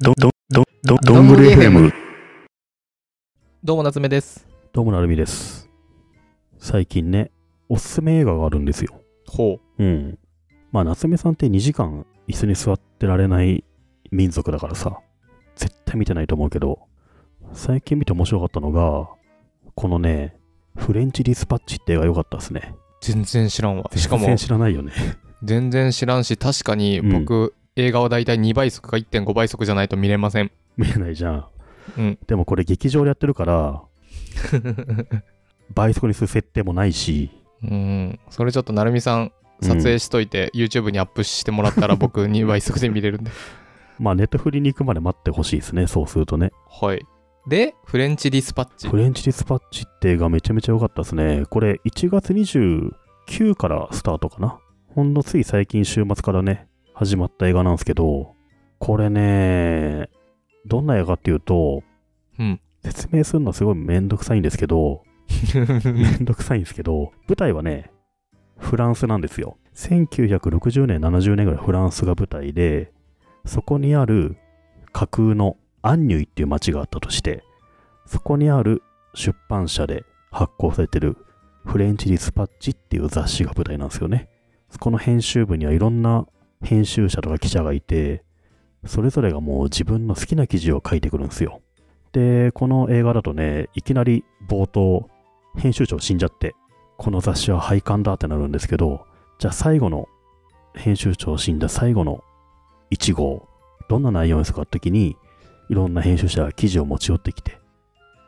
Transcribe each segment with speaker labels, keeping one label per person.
Speaker 1: ど、ど、ど、ど、どんぐり FM。
Speaker 2: どうも、夏目です。
Speaker 1: どうもなるみです。最近ね、おすすめ映画があるんですよ。ほううん。まあ、夏目さんって2時間椅子に座ってられない民族だからさ、絶対見てないと思うけど、最近見て面白かったのが、このね、フレンチディスパッチって映画良かったですね。全然知らんわ。しか全も然、知らないよね。
Speaker 2: 全然知らんし、確かに僕、映画はだいたい2倍速か1.5倍速じゃないと見れません。見えないじゃん。
Speaker 1: うん。でもこれ劇場でやってるから、倍速にする設定もな
Speaker 2: いし。うん。それちょっと成美さん、撮影しといて、うん、YouTube にアップしてもらったら
Speaker 1: 僕2倍速で見れるんで。まあ、ネットフリに行くまで待ってほしいですね、そうするとね。はい。で、フレンチディスパッチ。フレンチディスパッチって映画めちゃめちゃ良かったですね。これ、1月29からスタートかな。ほんのつい最近週末からね、始まった映画なんですけど、これね、どんな映画っていうと、うん、説明するのはすごいめんどくさいんですけど、めんどくさいんですけど、舞台はね、フランスなんですよ。1960年、70年ぐらいフランスが舞台で、そこにある架空のアンニュイっていう街があったとして、そこにある出版社で発行されてるフレンチ・ディスパッチっていう雑誌が舞台なんですよね。この編集部にはいろんな編集者とか記者がいて、それぞれがもう自分の好きな記事を書いてくるんですよ。で、この映画だとね、いきなり冒頭、編集長死んじゃって、この雑誌は廃刊だってなるんですけど、じゃあ最後の、編集長死んだ最後の1号、どんな内容ですかって時に、いろんな編集者が記事を持ち寄ってきて、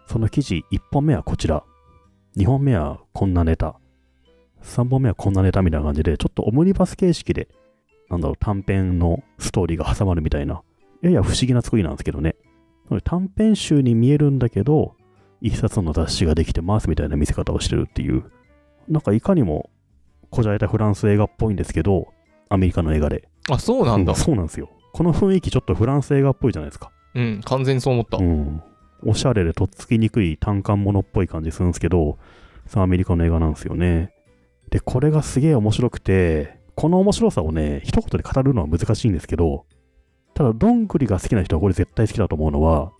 Speaker 1: その記事1本目はこちら、2本目はこんなネタ、3本目はこんなネタみたいな感じで、ちょっとオムニバス形式でなんだろう、短編のストーリーが挟まるみたいな、いやいや不思議な作りなんですけどね。短編集に見えるんだけど、一冊の雑誌ができてますみたいな見せ方をしてるっていう、なんかいかにもこじゃれたフランス映画っぽいんですけど、アメリカの映画で。あ、そうなんだ。うん、そうなんですよ。この雰囲気ちょっとフランス映画っぽいじゃないですか。うん、完全にそう思った。うん。おしゃれでとっつきにくい単管ものっぽい感じするんですけど、さあアメリカの映画なんですよね。で、これがすげえ面白くて、この面白さをね、一言で語るのは難しいんですけど、ただ、どんぐりが好きな人はこれ絶対好きだと思うのは、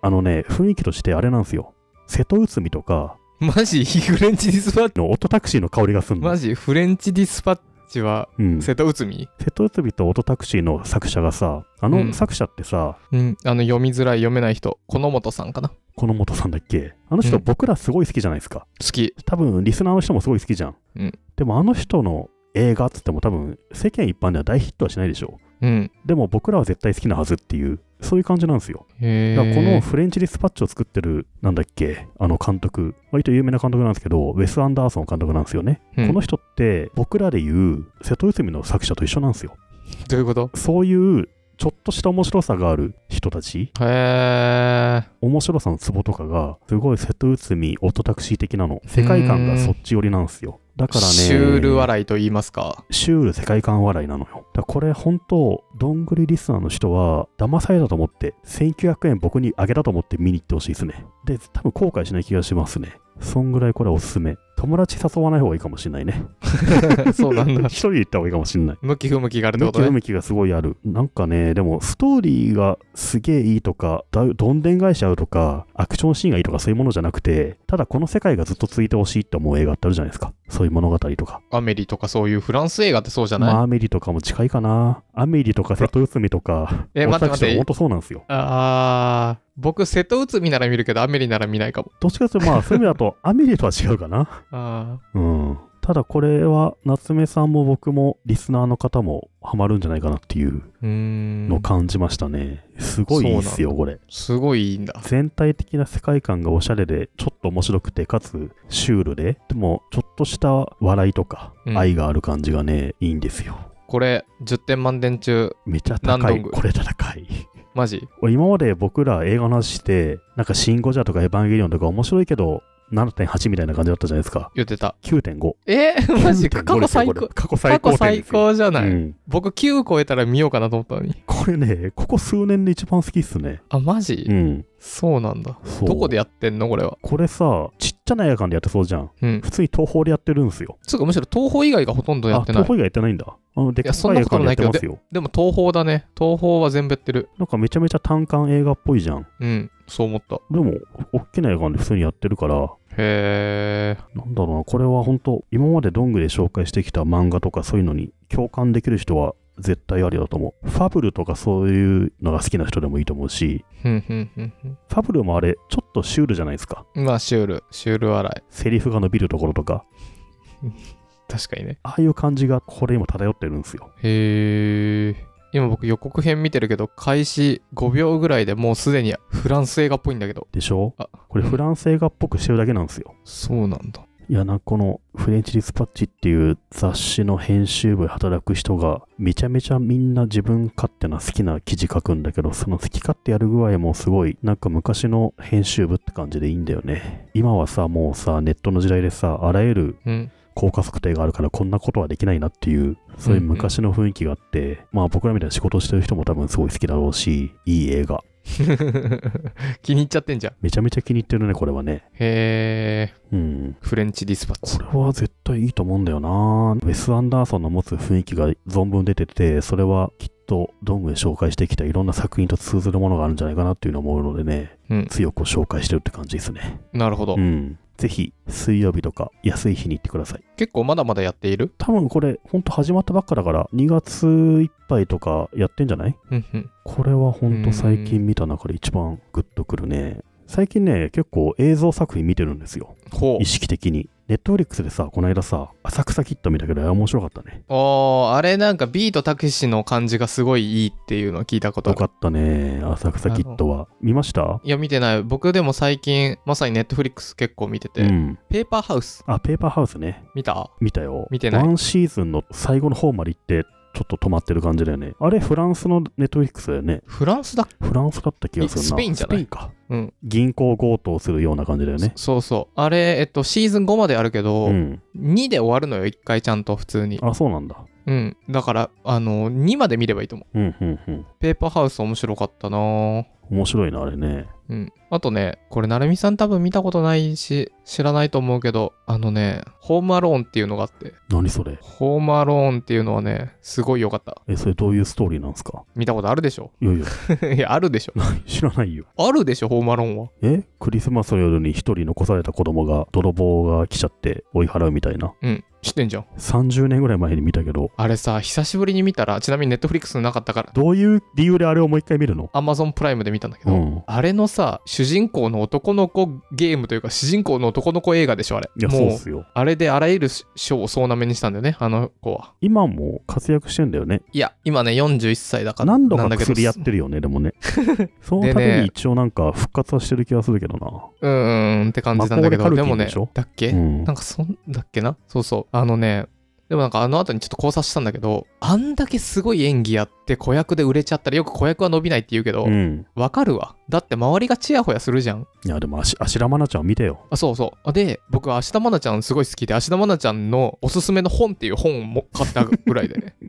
Speaker 1: あのね、雰囲気としてあれなんですよ。瀬戸内海とか、マジフレンチディスパッチのオトタクシーの香りがするの。マジフレンチディスパッチは、うん、瀬戸内海瀬戸内海とオトタクシーの作者がさ、あの作者ってさ、うん、うん、あの読みづらい読めない人、この本さんかな。この本さんだっけあの人、僕らすごい好きじゃないですか。好き。多分、リスナーの人もすごい好きじゃん。うん。でも、あの人の映画っつっても多分世間一般では大ヒットはしないでしょう、うん、でも僕らは絶対好きなはずっていうそういう感じなんですよだからこのフレンチディスパッチを作ってるなんだっけあの監督割と有名な監督なんですけどウェス・アンダーソン監督なんですよね、うん、この人って僕らでいう瀬戸内海の作者と一緒なんですよどういうことそういうちょっとした面白さがある人たちへ面白さのツボとかがすごい瀬戸内海オトタクシー的なの世界観がそっち寄りなんですよだからね。シュール笑
Speaker 2: いと言いますか。
Speaker 1: シュール世界観笑いなのよ。だこれ本当、どんぐりリスナーの人は、騙されたと思って、1900円僕にあげたと思って見に行ってほしいですね。で、多分後悔しない気がしますね。そんぐらいこれおすすめ。友達誘わない方がいいかもしんないね。そうなんだ。一人で行った方がいいかもしんない。向き不向きがあるってことね。向き不向きがすごいある。なんかね、でもストーリーがすげえいいとか、どんでん返し合うとか、アクションシーンがいいとかそういうものじゃなくて、ただこの世界がずっと続いてほしいって思う映画ってあるじゃないですか。そういう物語とか。
Speaker 2: アメリとかそういうフランス映画ってそうじゃない、まあ、ア
Speaker 1: メリとかも近いかな。アメリとか瀬戸内海とか、え、待って待って。本当そうなんですよ。
Speaker 2: ああ、僕、瀬戸内海なら見るけど、アメリなら見ないかも。ど
Speaker 1: っちかというと、まあ、そういう意味だと、アメリとは違うかな。ああ。うん。ただこれは夏目さんも僕もリスナーの方もハマるんじゃないかなっていうの感じましたねすごいいいっすよこれすごいいいんだ全体的な世界観がおしゃれでちょっと面白くてかつシュールででもちょっとした笑いとか愛がある感じがね、うん、いいんですよ
Speaker 2: これ10点満点中めちゃ高いこれ高い
Speaker 1: マジ今まで僕ら映画の話してなんか「シン・ゴジャ」とか「エヴァンゲリオン」とか面白いけど7.8みたいな感じだったじゃないですか。言ってた。9.5。えー、マジか。過去最高。過去最高。過去最高じゃない、うん、
Speaker 2: 僕9超えたら見ようかなと思ったのに。
Speaker 1: これね、ここ数年で一番好きっすね。あ、マジうん。そうなんだ。どこでやってんのこれは。これさ、ちちゃな映画でやってそうじゃん。うん、普通に東宝でやってるんですよ。つうか、むしろ東宝以外がほとんどやってない。東宝以外やってないんだ。あのでっかい映画でやってますよで。でも東宝だね。東宝は全部やってる。なんかめちゃめちゃ単館映画っぽいじゃん。うん、そう思った。でも、大きな映画館で普通にやってるから。
Speaker 2: へえ。
Speaker 1: なんだろうな、これは本当今までドングで紹介してきた漫画とかそういうのに共感できる人は絶対ありだと思う。ファブルとかそういうのが好きな人でもいいと思うし、ファブルもあれ、ちょっとシュールじゃないですか。まあ、シュール、シュール笑い。セリフが伸びるところとか。確かにね。ああいう感じが、これ今漂ってるんですよ。
Speaker 2: へえ。今僕予告編見てるけど開始5秒ぐらいでもうすでに
Speaker 1: フランス映画っぽいんだけどでしょあこれフランス映画っぽくしてるだけなんですよ、そうなんだいや、な、このフレンチディスパッチっていう雑誌の編集部で働く人が、めちゃめちゃみんな自分勝手な好きな記事書くんだけど、その好き勝手やる具合もすごい、なんか昔の編集部って感じでいいんだよね。今はさ、もうさ、ネットの時代でさ、あらゆる、効果測定があるからこんなことはできないなっていうそういう昔の雰囲気があって、まあ僕らみたいな仕事してる人も多分すごい好きだろうしいい映画
Speaker 2: 気に入っちゃってんじゃん。めちゃめちゃ気に入ってるね、これはね。へえ。うん。フレンチデ
Speaker 1: ィスパッチ。これは絶対いいと思うんだよなウェス・アンダーソンの持つ雰囲気が存分出てて、それはきっとドングで紹介してきたいろんな作品と通ずるものがあるんじゃないかなっていうのを思うのでね、うん、強く紹介してるって感じですね。なるほど。うん。ぜひ水曜日とか安い日に行ってください。結構まだまだやっている多分これ、ほんと始まったばっかだから、2月いっぱいとかやってんじゃないこれはほんと最近見た中で一番グッとくるね。最近ね、結構映像作品見てるんですよ。意識的に。ネットフリックスでさ、この間さ、浅草キッド見たけど、面白かったね。
Speaker 2: ああ、あれなんかビートたけしの感じがすごいいいっていうのを聞いたことよかった
Speaker 1: ね、浅草キッドは。見ましたい
Speaker 2: や、見てない。僕でも最近、まさにネットフリックス結構見てて、うん。ペーパーハウス
Speaker 1: あ、ペーパーハウスね。見た見たよ。見てないワンシーズンの最後の方まで行って、ちょっと止まってる感じだよね。あれ、フランスのネットフィックスだよね。フランスだフランスだった気がするな。スペインじゃないか。うん、銀行強盗するような感じだよねそうそ
Speaker 2: うあれえっとシーズン5まであるけど、うん、2で終わるのよ1回ちゃんと普通にあそうなんだうんだからあの2まで見ればいいと思う,、うんうんうん、ペーパーハウス面白かったな面白いな、あれね。うん。あとね、これ、成美さん多分見たことないし、知らないと思うけど、あのね、ホームアローンっていうのがあって。何それホームアローンっていうのはね、すごい良かっ
Speaker 1: た。え、それどういうストーリーなんですか
Speaker 2: 見たことあるでしょいやいや。いや、あるでしょ。知らないよ。あるでしょ、ホームアローンは。
Speaker 1: えクリスマスの夜に一人残された子供が、泥棒が来ちゃって追い払うみたいな。うん。知ってんじゃん30年ぐらい前に見たけど
Speaker 2: あれさ久しぶりに見たらちなみにネットフリックスなかったからどういう理由であれをもう一回見るのアマゾンプライムで見見たんだけど、うん、あれのさ、主人公の男の子ゲームというか、主人公の男の子映画でしょ、あれ。いや、そうっすよ。あれであらゆる賞を総なめにしたんだよね、あの子は。
Speaker 1: 今も活躍してんだよね。
Speaker 2: いや、今ね、41歳だから。何度か薬やってるよね、でもね。
Speaker 1: そのために一応なんか復活はしてる気がするけどな。ね、
Speaker 2: うん、んって感じなんだけど、でもね、だっけ、うん、なんかそんだっけなそうそう。あのね、でもなんかあの後にちょっと考察したんだけど、あんだけすごい演技やって子役で売れちゃったら、よく子役は伸びないって言うけど、わ、うん、かるわ。だって周りがちやほやするじゃん。い
Speaker 1: や、でも、あし、芦田愛菜ちゃんを見てよ。
Speaker 2: あ、そうそう。で、僕、芦田愛菜ちゃんすごい好きで、芦田愛菜ちゃんのおすすめの本っていう本を買ったぐらいでね。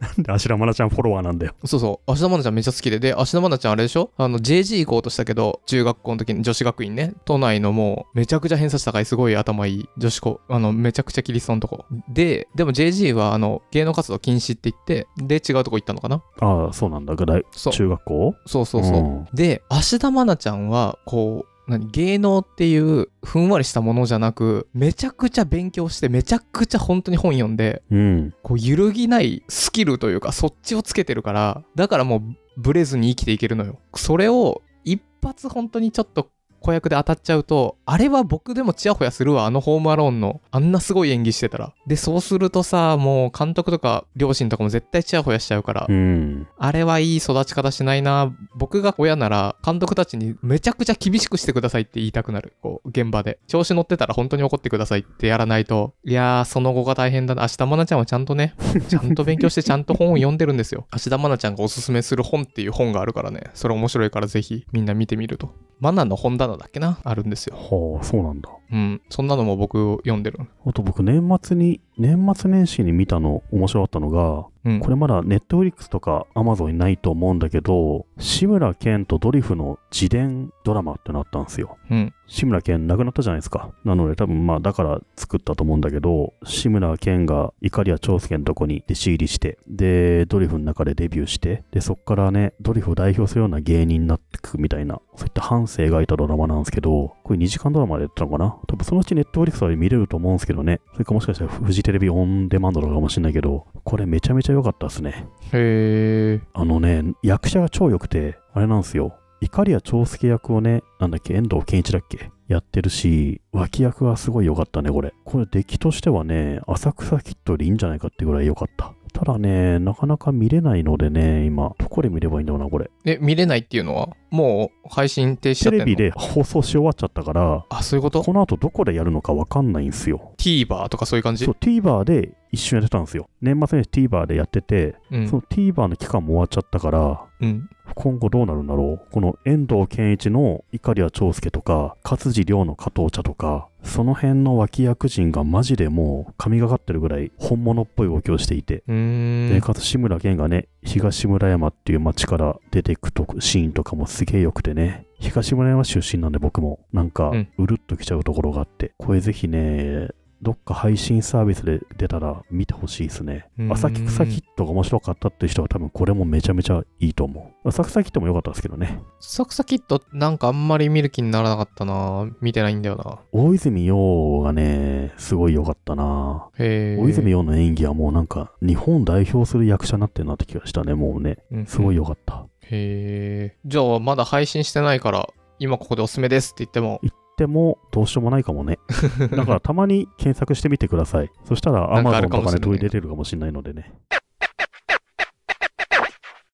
Speaker 2: なんで芦田愛菜ちゃんフォロワーなんだよ。そうそう。芦田愛菜ちゃんめっちゃ好きで、で、芦田愛菜ちゃんあれでしょあの、JG 行こうとしたけど、中学校の時に女子学院ね、都内のもう、めちゃくちゃ偏差値高い、すごい頭いい女子校、あの、めちゃくちゃキリストのとこ。で、でも JG は、あの、芸能活動禁止って言って、で、違うとこ行ったのかな。
Speaker 1: ああ、そうなんだ、ぐらい。中学校そうそうそう。うん、
Speaker 2: でで、芦田愛菜ちゃんは、こう、何芸能っていうふんわりしたものじゃなくめちゃくちゃ勉強してめちゃくちゃ本当に本読んで、うん、こう揺るぎないスキルというかそっちをつけてるからだからもうブレずに生きていけるのよ。それを一発本当にちょっと子役で当たっちゃうと、あれは僕でもチヤホヤするわ、あのホームアローンの。あんなすごい演技してたら。で、そうするとさ、もう監督とか両親とかも絶対チヤホヤしちゃうから、うん、あれはいい育ち方しないな。僕が親なら、監督たちにめちゃくちゃ厳しくしてくださいって言いたくなる。こう、現場で。調子乗ってたら本当に怒ってくださいってやらないと、いやー、その後が大変だな。芦田愛菜ちゃんはちゃんとね、ちゃんと勉強してちゃんと本を読んでるんですよ。芦田愛菜ちゃんがおすすめする本っていう本があるからね、それ面白いからぜひみんな見てみると。マナの本棚だっけなあるんですよ。はあ、そうなんだ。うん、そんなのも僕読んでる。
Speaker 1: あと僕年末に、年末年始に見たの面白かったのが、うん、これまだネットフリックスとかアマゾンにないと思うんだけど、志村けんとドリフの自伝ドラマってなったんですよ。うん、志村けん亡くなったじゃないですか。なので多分まあだから作ったと思うんだけど、志村けんが怒りや長介のとこに弟子入りして、で、ドリフの中でデビューして、で、そっからね、ドリフを代表するような芸人になってくみたいな、そういった半生描いたドラマなんですけど、これ2時間ドラマでやったのかな多分そのうちネットフリックスは見れると思うんですけどね。それかもしかしたらフジテレビオンデマンドとかもしれないけど、これめちゃめちゃ良かったですね。へえ。あのね、役者が超良くて、あれなんですよ。怒りや長介役をね、なんだっけ、遠藤健一だっけやってるし、脇役はすごい良かったね、これ。これ、出来としてはね、浅草キッドでいいんじゃないかってぐらい良かった。ただね、なかなか見れないのでね、今、どこで見ればいいんだろうな、これ。
Speaker 2: え、見れないっていうのは
Speaker 1: もう配信停止テレビで放送し終わっちゃったから、あ、そういうことこの後どこでやるのかわかんないんすよ。?TVer とかそういう感じそう、TVer で一瞬やってたんですよ。年末年始 TVer でやってて、うん、その TVer の期間も終わっちゃったから、うん、今後どうなるんだろう。この遠藤健一のり谷長介とか、勝地涼の加藤茶とか、その辺の脇役人がマジでもう神がかってるぐらい本物っぽい動きをしていて、で、かつ志村けんがね、東村山っていう町から出ていくとシーンとかもすげえ良くてね、東村山出身なんで僕も、なんか、うるっときちゃうところがあって、これぜひね、どっか配信サービスで出たら見てほしいですね。浅草キットが面白かったっていう人は多分これもめちゃめちゃいいと思う。浅草キットも良かったですけどね。
Speaker 2: 浅草キットなんかあんまり見る気にならなかったな。見てないんだよな。
Speaker 1: 大泉洋がね、すごい良かったな。大泉洋の演技はもうなんか日本代表する役者になってるなって気がしたね、もうね。すごい良かった。
Speaker 2: へえ。じゃあまだ配信してないから今ここでおすすめですって言っても
Speaker 1: ってもどうしようもないかもね。だからたまに検索してみてください。そしたら Amazon とかね、取り出てるかもしれないのでね。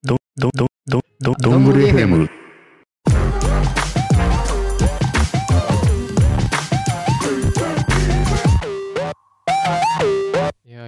Speaker 1: ど、ど、ど、ど、ど、どんぐり FM。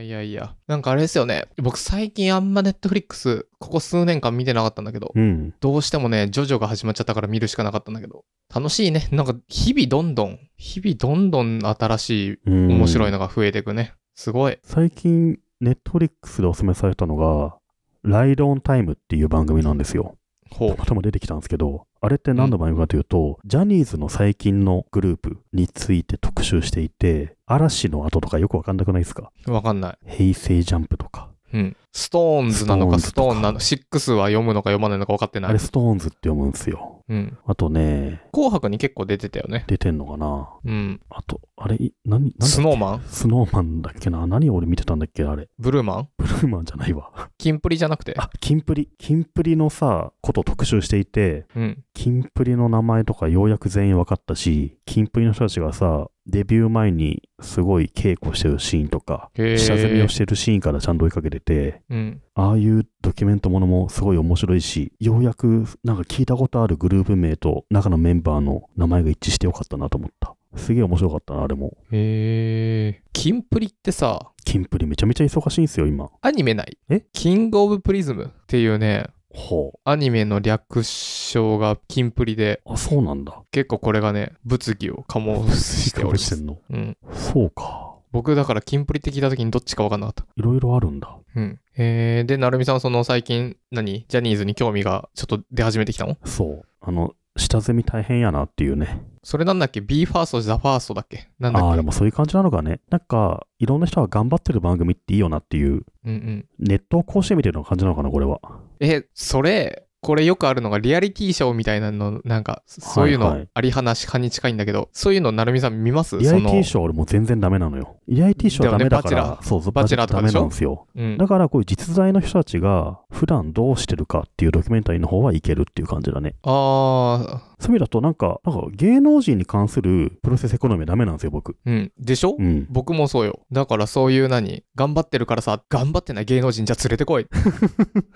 Speaker 2: いやいや。なんかあれですよね。僕最近あんまネットフリックス、ここ数年間見てなかったんだけど、うん、どうしてもね、ジョジョが始まっちゃったから見るしかなかったんだけど、楽しいね。なんか日々どんどん、日々どんどん新しい面白いのが増えていくね。すごい。
Speaker 1: 最近、ネットフリックスでおすすめされたのが、ライドオンタイムっていう番組なんですよ。たまたま出てきたんですけど、あれって何の番組かというと、ジャニーズの最近のグループについて特集していて、嵐の後とかよくわかんなくないですかわかんない。平成ジャンプとか。うん。ス
Speaker 2: トーンズなのか、ストーンなの、シックスは読むのか読まないのか分かってない。あれ、スト
Speaker 1: ーンズって読むんですよ。うん。あとね、
Speaker 2: 紅白に結構出てたよね。
Speaker 1: 出てんのかなうん。あと、あれ、何、何スノーマンスノーマンだっけな何俺見てたんだっけあれ。ブルーマンブルーマンじゃないわ。キンプリじゃなくて。あ、キンプリ。キンプリのさ、こと特集していて、うん。キンプリの名前とかようやく全員分かったし、キンプリの人たちがさ、デビュー前にすごい稽古してるシーンとか、下積みをしてるシーンからちゃんと追いかけてて、うん、ああいうドキュメントものもすごい面白いし、ようやくなんか聞いたことあるグループ名と中のメンバーの名前が一致してよかったなと思った。すげえ面白かったな、あれも。へえ。キンプリってさ、キンプリめちゃめちゃ忙しいんですよ、今。アニメないえキン
Speaker 2: グオブプリズムっていうね、ほうアニメの略称がキンプリであそうなんだ結構これがね物議を醸しております、うん、
Speaker 1: そうか
Speaker 2: 僕だからキンプリって聞いた時にどっちか分かんなかった。
Speaker 1: いろいろあるんだ。うん。え
Speaker 2: ー、で、成美さんその最近何ジャニーズに興味がちょっと出始めてきたのそう。
Speaker 1: あの、下積み大変やなっていうね。
Speaker 2: それなんだっけ ?B ファースト、ザファーストだっけ
Speaker 1: なんだっけああ、でもそういう感じなのかね。なんか、いろんな人が頑張ってる番組っていいよなっていう。うんうん。ネットをこうしてみてるな感じなのかな、これは。
Speaker 2: え、それ、これよくあるのがリアリティショーみたいなの、なんか、そういうの、ありはなし派に近いんだけど、そういうの、成美さん見ますリアリティシ
Speaker 1: ョー俺もう全然ダメなのよ。リアリティショーダメだから、ね、そうそう、バチェラーとかダメなんですよ。うん、だから、こういう実在の人たちが、普段どうしてるかっていうドキュメンタリーの方はいけるっていう感じだね。ああ。そういう意味だとなんか、なんか芸能人に関するプロセスエコノミーはダメなんですよ、僕。うん。でしょう
Speaker 2: ん。僕もそうよ。だからそういう何頑張ってるからさ、頑張ってない芸能人じゃ連れてこい。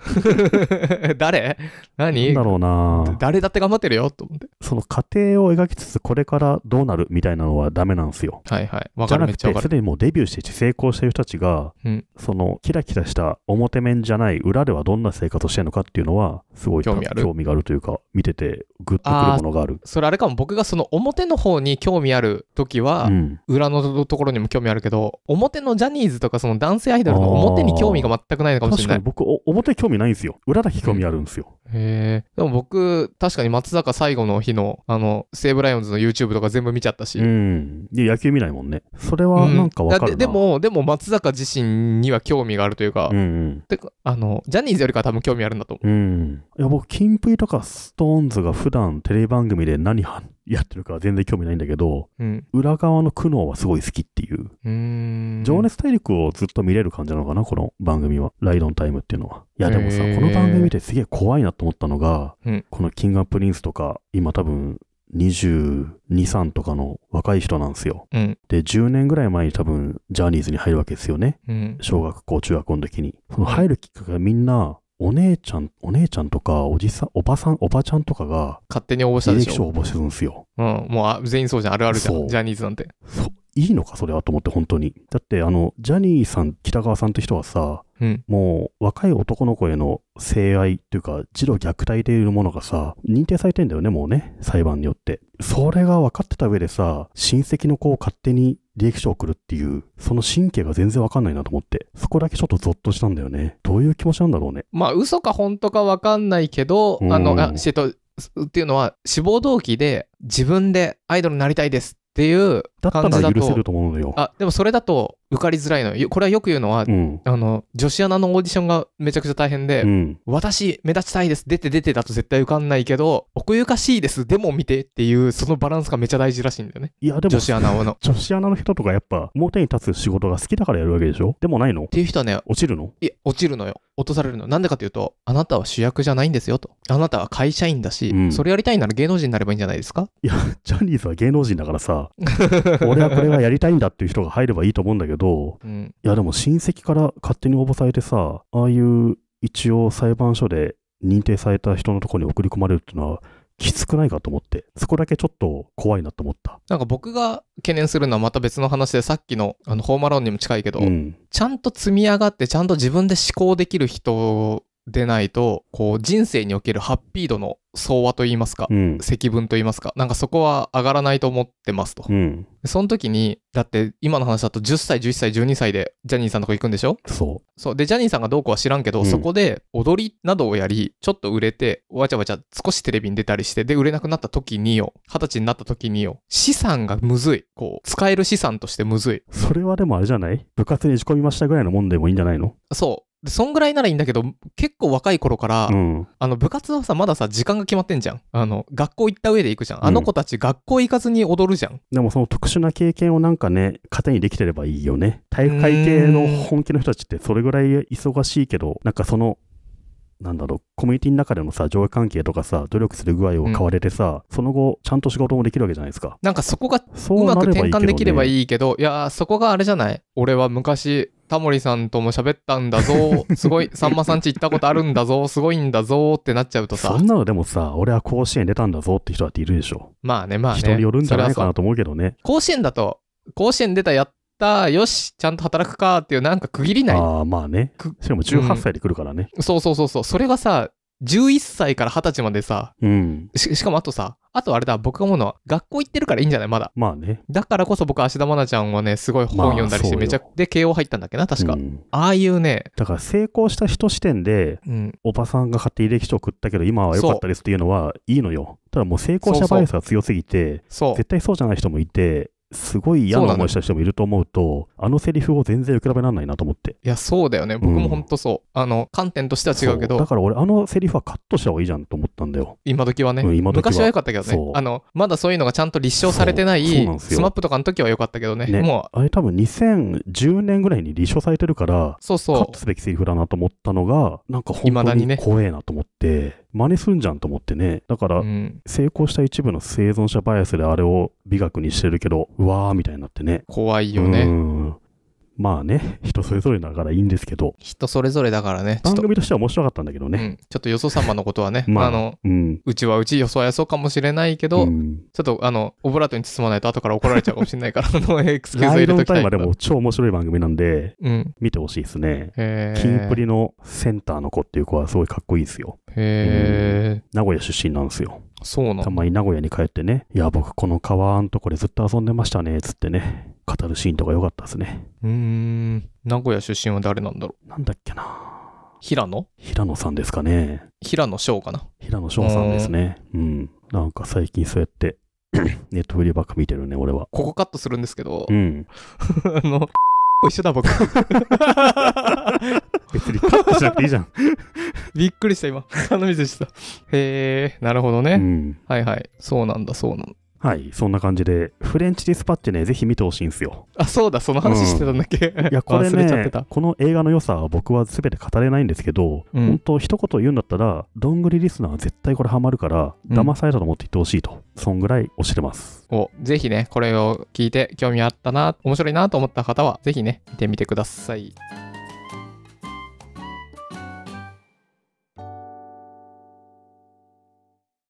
Speaker 2: 誰何だろうな誰だって頑張ってるよと思って。
Speaker 1: その過程を描きつつ、これからどうなるみたいなのはダメなんですよ。はいはい。わかるめっちゃわかる。すでにもうデビューして成功してる人たちが、うん、そのキラキラした表面じゃない裏ではどんな生活をしてるのかっていうのは、すごい興味ある興味があるというか、見ててグッとくるもの
Speaker 2: がある。それあれかも、僕がその表の方に興味ある時は、うん、裏のところにも興味あるけど、表のジャニーズとかその男性アイドルの表に興味が全くないのかもしれない。確かに僕、表興味ないんですよ。裏だけ興味あるんですよ。へえ。でも僕、確かに松坂最後の日の、あの、西武ライオンズの YouTube とか全部見ちゃったし。うん。で、野球見ないもんね。それはなんかわかるな、うん、でも、でも松坂自身には興味があるというか、うん、うん、てか、あの、ジャニーズよりか多分興味あるんだと
Speaker 1: 思う。うん。いや、僕、キンプリとかストーンズが普段テレビ番組で何やってるから全然興味ないんだけど、うん、裏側の苦悩はすごい好きっていう。う情熱大陸をずっと見れる感じなのかな、この番組は。ライドンタイムっていうのは。いや、でもさ、この番組見てすげえ怖いなと思ったのが、うん、このキングアプリンスとか、今多分、22、3とかの若い人なんですよ、うん、で、10年ぐらい前に多分、ジャニーズに入るわけですよね。小学校、中学校の時に。その入るきっかけがみんな、お姉ちゃん、お姉ちゃんとか、おじさん、おばさん、おばちゃんとかが、勝
Speaker 2: 手に応募したでしょ。応募するんですよ。うん、もうあ全員そうじゃん、あるあるじゃそん、うジャニーズなんて。そ
Speaker 1: いいのか、それはと思って、本当に。だって、あの、ジャニーさん、北川さんって人はさ、うん。もう、若い男の子への性愛っていうか、児童虐待でいうものがさ、認定されてんだよね、もうね、裁判によって。それが分かってた上でさ、親戚の子を勝手に利益書を送るっていう、その神経が全然わかんないなと思って、そこだけちょっとゾッとしたんだよね。どういう気持ちなんだろうね。
Speaker 2: まあ、嘘か本当かわかんないけど、あの、えっと、っていうのは、志望動機で自分でアイドルになりたいですっていう感じだと。だったら許せると思うのよ。あ、でもそれだと、受かりづらいのこれはよく言うのは、うん、あの女子アナのオーディションがめちゃくちゃ大変で、うん、私目立ちたいです出て出てだと絶対受かんないけど奥ゆかしいですでも見てっていうそのバランスがめちゃ大事らしいんだよねいやでも女子アナの
Speaker 1: 女子アナの人とかやっぱ表に立つ仕事が好きだからやるわけでしょでもないのっていう人はね落ちるのいや落ちるのよ落とされる
Speaker 2: のなんでかというとあなたは主役じゃないんですよとあなたは会社員だし、うん、それやりたいなら芸能人になれ
Speaker 1: ばいいんじゃないですかいやジャニーズは芸能人だからさ俺はこれはやりたいんだっていう人が入ればいいと思うんだけどど、うん、いやでも親戚から勝手に応募されてさああいう一応裁判所で認定された人のところに送り込まれるっていうのはきつくないかと思って、そこだけちょっと怖いなと思った。なんか
Speaker 2: 僕が懸念するのはまた別の話で、さっきのあのホーマローンにも近いけど、うん、ちゃんと積み上がって、ちゃんと自分で思考できる人でないと、こう人生におけるハッピー度の相和と言いますか、うん、積分と言いますか、なんかそこは上がらないと思ってますと。うん、その時に、だって今の話だと10歳、11歳、12歳でジャニーさんのとこ行くんでしょそう。そう。で、ジャニーさんがどうこうは知らんけど、うん、そこで踊りなどをやり、ちょっと売れて、わちゃわちゃ少しテレビに出たりして、で、売れなくなった時によ、二十歳になった時によ、資産がむずい。こう、使える資産としてむずい。そ
Speaker 1: れはでもあれじゃない部活に仕込みましたぐらいのもんでもいいんじゃないの
Speaker 2: そう。で、そんぐらいならいいんだけど、結構若い頃から、うん、あの、部活はさ、まださ、時間が決まってんじゃん。あの、学校行った上で行くじゃん。あの子たち、学校行かずに踊るじゃん。
Speaker 1: でも、その特殊な経験をなんかね、糧にできてればいいよね。体育会系の本気の人たちって、それぐらい忙しいけど、なんかその、なんだろう、コミュニティの中でのさ、上下関係とかさ、努力する具合を買われてさ、うん、その後、ちゃんと仕事もできるわけじゃないですか。なんかそこが、うまく転換できればい
Speaker 2: いけど、いいけどいやそこがあれじゃない俺は昔、タモリさんとも喋ったんだぞ、すごい、さんまさんち行ったことあるんだぞ、すごいんだぞってなっちゃうとさ。そん
Speaker 1: なのでもさ、俺は甲子園出たんだぞって人だっているでしょ。
Speaker 2: まあね、まあね。人によるんじゃないかなと思うけどね。甲子園だと、甲子園出たやったよし、ちゃんと働くかっていう、なんか区切りない。ああ、まあね。しかも18歳で来るからね、うん、そうそうそうそう。それがさ、11歳から20歳までさ、うん、ししかもあとさあとあれだ僕が思うのは学校行ってるからいいんじゃないまだ。まあね。だからこそ僕、芦田愛菜ちゃんはね、すごい本読んだりして、めちゃ
Speaker 1: で、慶応入ったんだっけな、確か、うん。ああいうね。だから成功した人視点で、うん、おばさんが勝手に歴史を送ったけど、今は良かったですっていうのはいいのよ。ただもう成功したバイアスが強すぎてそうそう、絶対そうじゃない人もいて、すごい嫌な思いした人もいると思うと、あのセリフを全然比べられないなと思って。い
Speaker 2: や、そうだよね。僕も本当そう。うん、あの、観点としては違うけどだか
Speaker 1: ら俺、あのセリフはカットした方がいいじゃんと思ったんだよ。
Speaker 2: 今時はね。うん、今時昔は良かったけどね。あの、まだそういうのがちゃんと立証されてない、スマップとかの時は良かったけどね。ねも
Speaker 1: う。あれ多分2010年ぐらいに立証されてるから、そうそう。カットすべきセリフだなと思ったのが、なんか本当に怖えなと思って。真似すんじゃんと思ってね。だから、成功した一部の生存者バイアスであれを美学にしてるけど、うわーみたいになってね。怖いよね。うんまあね、人それぞれだからいいんですけど。人それぞれだからね。番組としては面白かったんだけどね。う
Speaker 2: ん、ちょっとよそ様のことはね、まあ、あの、うん、うちはうちよそやそうかもしれないけど、うん、ちょっとあの、オブラートに包まないと後から怒られちゃうかもしれないから、あの、
Speaker 1: エクスキューズ入れときたい。ラでも超面白い番組なんで、うん、見てほしいですね。キンプリのセンターの子っていう子はすごいかっこいいですよ。へえ、名古屋出身なんですよ。そうなたまに名古屋に帰ってね、いや、僕この川のとこでずっと遊んでましたね、つってね、語るシーンとか良かったですね。うーん、名古
Speaker 2: 屋出身は誰なんだろなん
Speaker 1: だっけな
Speaker 2: 平野平野さんですかね。平野翔かな。平野翔さんです
Speaker 1: ね。うん。なんか最近そうやって、ネットフリばっか見てるね、俺は。ここカットするんですけどう、ん。
Speaker 2: あの、一緒だ僕。別にカットしなくていいじゃん。びっくりした、今。鼻水した。へえ、なるほどね、うん。はいはい。そ
Speaker 1: うなんだ、そうなんだ。はい、そんな感じで、フレンチディスパッチね、ぜひ見てほしいんですよ。あ、そうだ、その話してたんだっけ、うん、いや、これね、この映画の良さは僕は全て語れないんですけど、うん、本当一言言うんだったら、どんぐりリスナーは絶対これハマるから、騙されたと思って言ってほしいと、うん、そんぐらい教えてます。お、
Speaker 2: ぜひね、これを聞いて興味あったな、面白いなと思った方は、ぜひね、見てみてください。